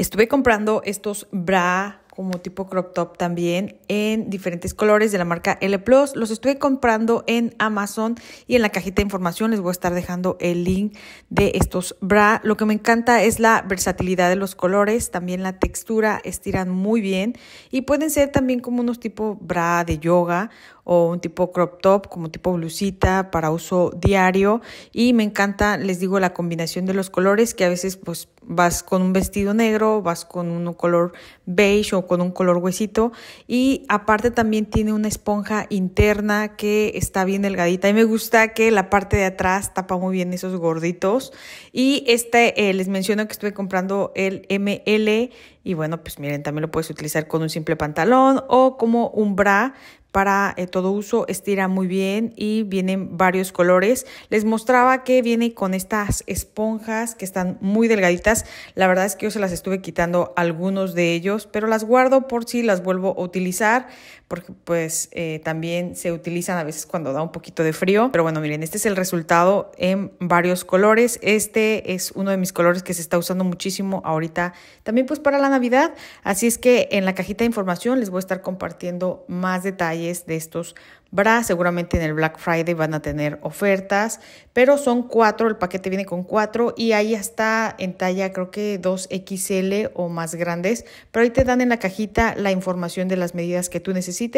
Estuve comprando estos bra como tipo crop top también en diferentes colores de la marca L Plus. Los estoy comprando en Amazon y en la cajita de información les voy a estar dejando el link de estos bra. Lo que me encanta es la versatilidad de los colores, también la textura, estiran muy bien y pueden ser también como unos tipo bra de yoga o un tipo crop top, como tipo blusita para uso diario. Y me encanta, les digo, la combinación de los colores, que a veces pues vas con un vestido negro, vas con un color beige o con un color huesito. Y aparte también tiene una esponja interna que está bien delgadita. Y me gusta que la parte de atrás tapa muy bien esos gorditos. Y este, eh, les menciono que estuve comprando el ML y bueno, pues miren, también lo puedes utilizar con un simple pantalón o como un bra para eh, todo uso, estira muy bien y vienen varios colores. Les mostraba que viene con estas esponjas que están muy delgaditas. La verdad es que yo se las estuve quitando algunos de ellos, pero las guardo por si las vuelvo a utilizar, porque pues eh, también se utilizan a veces cuando da un poquito de frío. Pero bueno, miren, este es el resultado en varios colores. Este es uno de mis colores que se está usando muchísimo ahorita, también pues para la Navidad, así es que en la cajita de información les voy a estar compartiendo más detalles de estos bras. Seguramente en el Black Friday van a tener ofertas, pero son cuatro, el paquete viene con cuatro y ahí está en talla creo que 2XL o más grandes, pero ahí te dan en la cajita la información de las medidas que tú necesites.